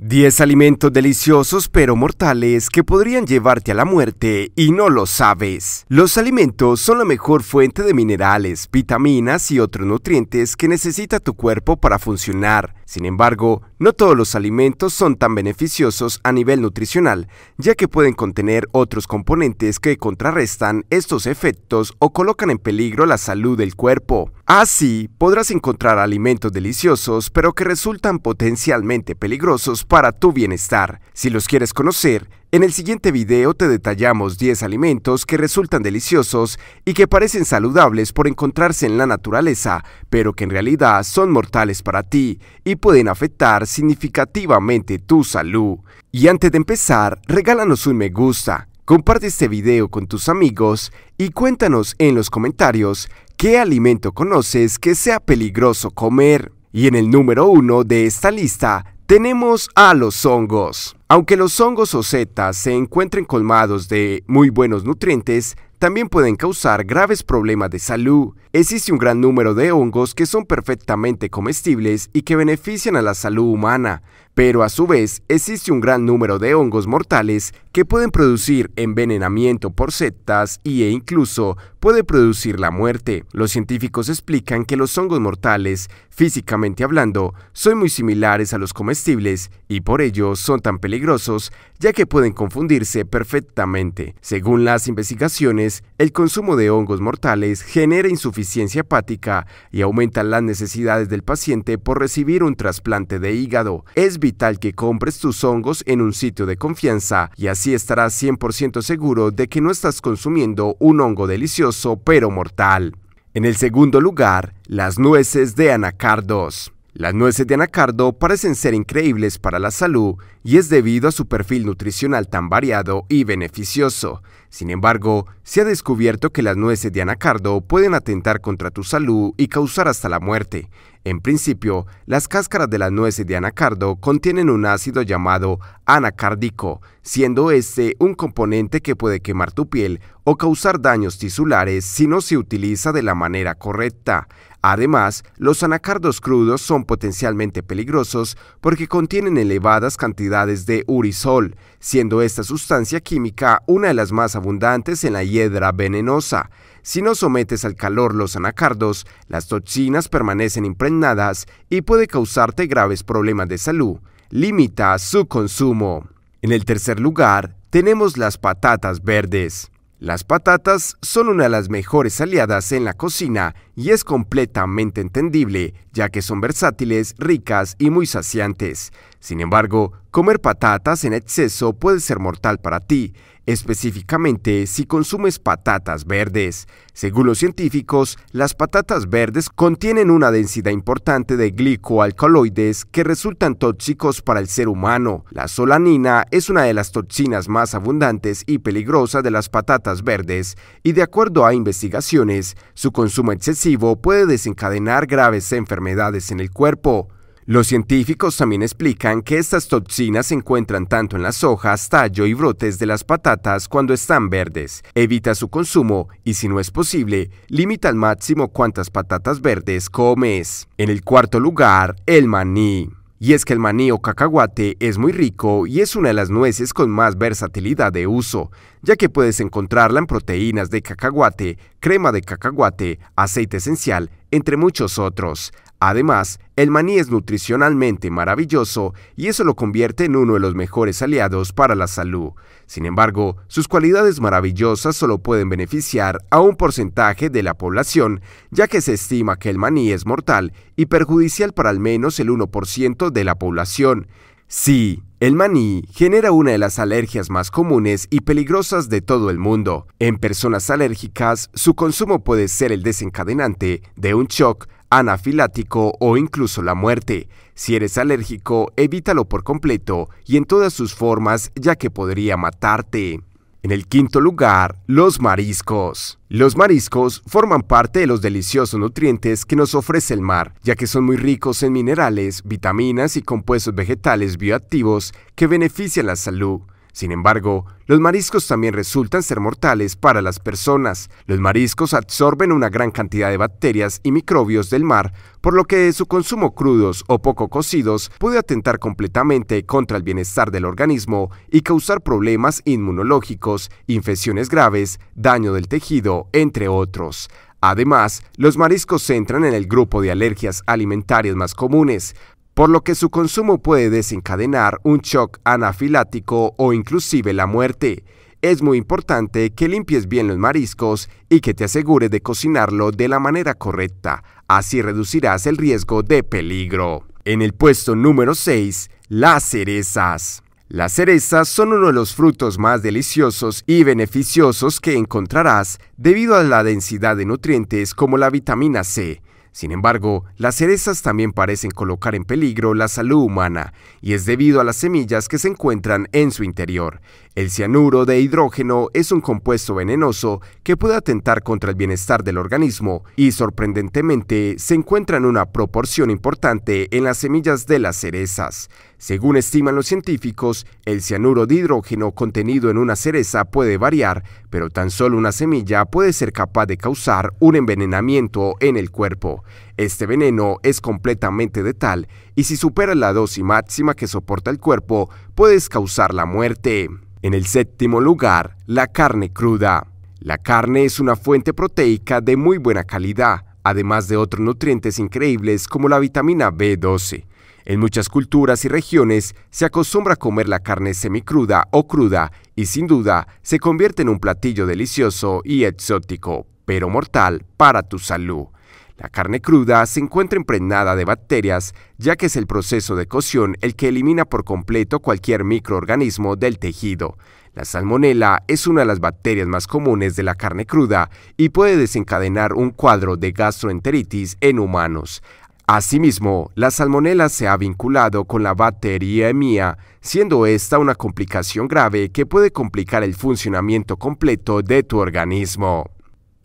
10 alimentos deliciosos pero mortales que podrían llevarte a la muerte y no lo sabes. Los alimentos son la mejor fuente de minerales, vitaminas y otros nutrientes que necesita tu cuerpo para funcionar. Sin embargo, no todos los alimentos son tan beneficiosos a nivel nutricional, ya que pueden contener otros componentes que contrarrestan estos efectos o colocan en peligro la salud del cuerpo. Así, podrás encontrar alimentos deliciosos pero que resultan potencialmente peligrosos para tu bienestar. Si los quieres conocer, en el siguiente video te detallamos 10 alimentos que resultan deliciosos y que parecen saludables por encontrarse en la naturaleza, pero que en realidad son mortales para ti y pueden afectar significativamente tu salud. Y antes de empezar, regálanos un me gusta, comparte este video con tus amigos y cuéntanos en los comentarios qué alimento conoces que sea peligroso comer. Y en el número 1 de esta lista tenemos a los hongos. Aunque los hongos o setas se encuentren colmados de muy buenos nutrientes, también pueden causar graves problemas de salud. Existe un gran número de hongos que son perfectamente comestibles y que benefician a la salud humana, pero a su vez existe un gran número de hongos mortales que pueden producir envenenamiento por setas y e incluso puede producir la muerte. Los científicos explican que los hongos mortales, físicamente hablando, son muy similares a los comestibles y por ello son tan peligrosos ya que pueden confundirse perfectamente. Según las investigaciones, el consumo de hongos mortales genera insuficiencia hepática y aumenta las necesidades del paciente por recibir un trasplante de hígado. Es tal que compres tus hongos en un sitio de confianza y así estarás 100% seguro de que no estás consumiendo un hongo delicioso pero mortal. En el segundo lugar, las nueces de anacardos. Las nueces de anacardo parecen ser increíbles para la salud y es debido a su perfil nutricional tan variado y beneficioso. Sin embargo, se ha descubierto que las nueces de anacardo pueden atentar contra tu salud y causar hasta la muerte. En principio, las cáscaras de las nueces de anacardo contienen un ácido llamado anacárdico, siendo este un componente que puede quemar tu piel o causar daños tisulares si no se utiliza de la manera correcta. Además, los anacardos crudos son potencialmente peligrosos porque contienen elevadas cantidades de urisol, siendo esta sustancia química una de las más abundantes en la hiedra venenosa. Si no sometes al calor los anacardos, las toxinas permanecen impregnadas y puede causarte graves problemas de salud. Limita su consumo. En el tercer lugar, tenemos las patatas verdes. Las patatas son una de las mejores aliadas en la cocina y es completamente entendible, ya que son versátiles, ricas y muy saciantes. Sin embargo, comer patatas en exceso puede ser mortal para ti, específicamente si consumes patatas verdes. Según los científicos, las patatas verdes contienen una densidad importante de glicoalcaloides que resultan tóxicos para el ser humano. La solanina es una de las toxinas más abundantes y peligrosas de las patatas verdes y de acuerdo a investigaciones, su consumo excesivo puede desencadenar graves enfermedades en el cuerpo. Los científicos también explican que estas toxinas se encuentran tanto en las hojas, tallo y brotes de las patatas cuando están verdes. Evita su consumo y si no es posible, limita al máximo cuántas patatas verdes comes. En el cuarto lugar, el maní. Y es que el maní o cacahuate es muy rico y es una de las nueces con más versatilidad de uso, ya que puedes encontrarla en proteínas de cacahuate, crema de cacahuate, aceite esencial, entre muchos otros. Además, el maní es nutricionalmente maravilloso y eso lo convierte en uno de los mejores aliados para la salud. Sin embargo, sus cualidades maravillosas solo pueden beneficiar a un porcentaje de la población, ya que se estima que el maní es mortal y perjudicial para al menos el 1% de la población. Sí, el maní genera una de las alergias más comunes y peligrosas de todo el mundo. En personas alérgicas, su consumo puede ser el desencadenante de un shock anafilático o incluso la muerte. Si eres alérgico, evítalo por completo y en todas sus formas ya que podría matarte. En el quinto lugar, los mariscos. Los mariscos forman parte de los deliciosos nutrientes que nos ofrece el mar, ya que son muy ricos en minerales, vitaminas y compuestos vegetales bioactivos que benefician la salud. Sin embargo, los mariscos también resultan ser mortales para las personas. Los mariscos absorben una gran cantidad de bacterias y microbios del mar, por lo que su consumo crudos o poco cocidos puede atentar completamente contra el bienestar del organismo y causar problemas inmunológicos, infecciones graves, daño del tejido, entre otros. Además, los mariscos entran en el grupo de alergias alimentarias más comunes, por lo que su consumo puede desencadenar un shock anafilático o inclusive la muerte. Es muy importante que limpies bien los mariscos y que te asegures de cocinarlo de la manera correcta, así reducirás el riesgo de peligro. En el puesto número 6, las cerezas. Las cerezas son uno de los frutos más deliciosos y beneficiosos que encontrarás debido a la densidad de nutrientes como la vitamina C, sin embargo, las cerezas también parecen colocar en peligro la salud humana, y es debido a las semillas que se encuentran en su interior. El cianuro de hidrógeno es un compuesto venenoso que puede atentar contra el bienestar del organismo y sorprendentemente se encuentra en una proporción importante en las semillas de las cerezas. Según estiman los científicos, el cianuro de hidrógeno contenido en una cereza puede variar, pero tan solo una semilla puede ser capaz de causar un envenenamiento en el cuerpo. Este veneno es completamente letal y si supera la dosis máxima que soporta el cuerpo, puedes causar la muerte. En el séptimo lugar, la carne cruda. La carne es una fuente proteica de muy buena calidad, además de otros nutrientes increíbles como la vitamina B12. En muchas culturas y regiones se acostumbra a comer la carne semicruda o cruda y sin duda se convierte en un platillo delicioso y exótico, pero mortal para tu salud. La carne cruda se encuentra impregnada de bacterias, ya que es el proceso de cocción el que elimina por completo cualquier microorganismo del tejido. La salmonela es una de las bacterias más comunes de la carne cruda y puede desencadenar un cuadro de gastroenteritis en humanos. Asimismo, la salmonela se ha vinculado con la bacteriemia, siendo esta una complicación grave que puede complicar el funcionamiento completo de tu organismo.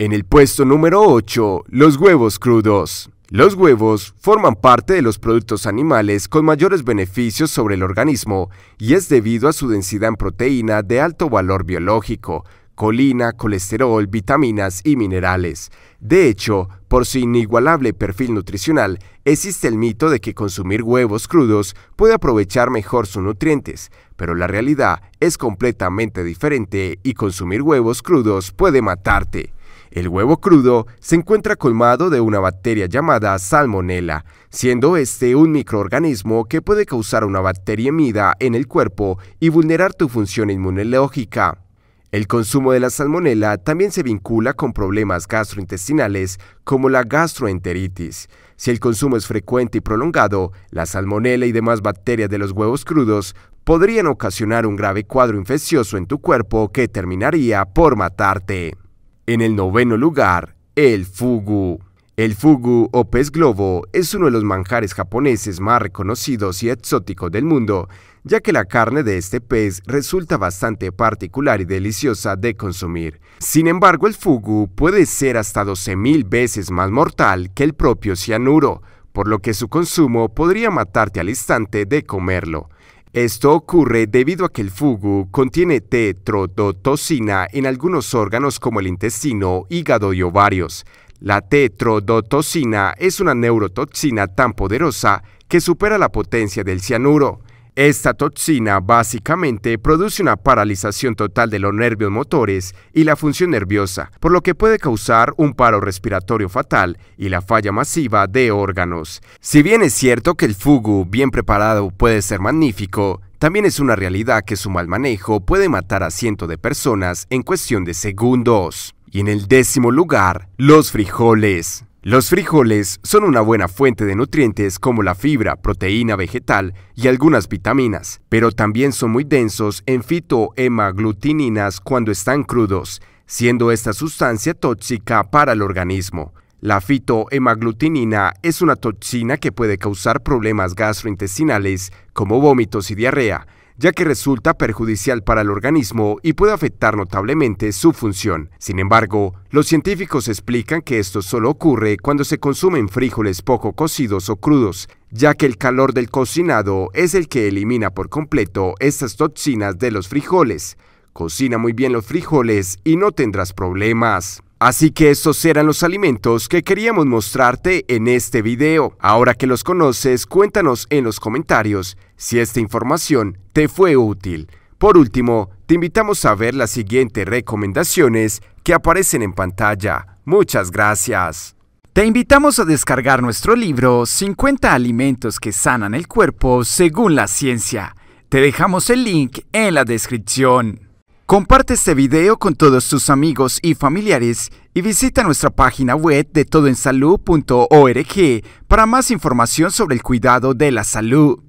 En el puesto número 8, los huevos crudos. Los huevos forman parte de los productos animales con mayores beneficios sobre el organismo y es debido a su densidad en proteína de alto valor biológico, colina, colesterol, vitaminas y minerales. De hecho, por su inigualable perfil nutricional, existe el mito de que consumir huevos crudos puede aprovechar mejor sus nutrientes, pero la realidad es completamente diferente y consumir huevos crudos puede matarte. El huevo crudo se encuentra colmado de una bacteria llamada salmonella, siendo este un microorganismo que puede causar una bacteria mida en el cuerpo y vulnerar tu función inmunológica. El consumo de la salmonela también se vincula con problemas gastrointestinales como la gastroenteritis. Si el consumo es frecuente y prolongado, la salmonela y demás bacterias de los huevos crudos podrían ocasionar un grave cuadro infeccioso en tu cuerpo que terminaría por matarte. En el noveno lugar, el fugu. El fugu o pez globo es uno de los manjares japoneses más reconocidos y exóticos del mundo, ya que la carne de este pez resulta bastante particular y deliciosa de consumir. Sin embargo, el fugu puede ser hasta 12.000 veces más mortal que el propio cianuro, por lo que su consumo podría matarte al instante de comerlo. Esto ocurre debido a que el fugu contiene tetrodotoxina en algunos órganos como el intestino, hígado y ovarios. La tetrodotoxina es una neurotoxina tan poderosa que supera la potencia del cianuro. Esta toxina básicamente produce una paralización total de los nervios motores y la función nerviosa, por lo que puede causar un paro respiratorio fatal y la falla masiva de órganos. Si bien es cierto que el fugu bien preparado puede ser magnífico, también es una realidad que su mal manejo puede matar a cientos de personas en cuestión de segundos. Y en el décimo lugar, los frijoles. Los frijoles son una buena fuente de nutrientes como la fibra, proteína vegetal y algunas vitaminas, pero también son muy densos en fitoemaglutininas cuando están crudos, siendo esta sustancia tóxica para el organismo. La fitoemaglutinina es una toxina que puede causar problemas gastrointestinales como vómitos y diarrea, ya que resulta perjudicial para el organismo y puede afectar notablemente su función. Sin embargo, los científicos explican que esto solo ocurre cuando se consumen frijoles poco cocidos o crudos, ya que el calor del cocinado es el que elimina por completo estas toxinas de los frijoles. Cocina muy bien los frijoles y no tendrás problemas. Así que estos eran los alimentos que queríamos mostrarte en este video. Ahora que los conoces, cuéntanos en los comentarios si esta información te fue útil. Por último, te invitamos a ver las siguientes recomendaciones que aparecen en pantalla. Muchas gracias. Te invitamos a descargar nuestro libro 50 alimentos que sanan el cuerpo según la ciencia. Te dejamos el link en la descripción. Comparte este video con todos tus amigos y familiares y visita nuestra página web de todoensalud.org para más información sobre el cuidado de la salud.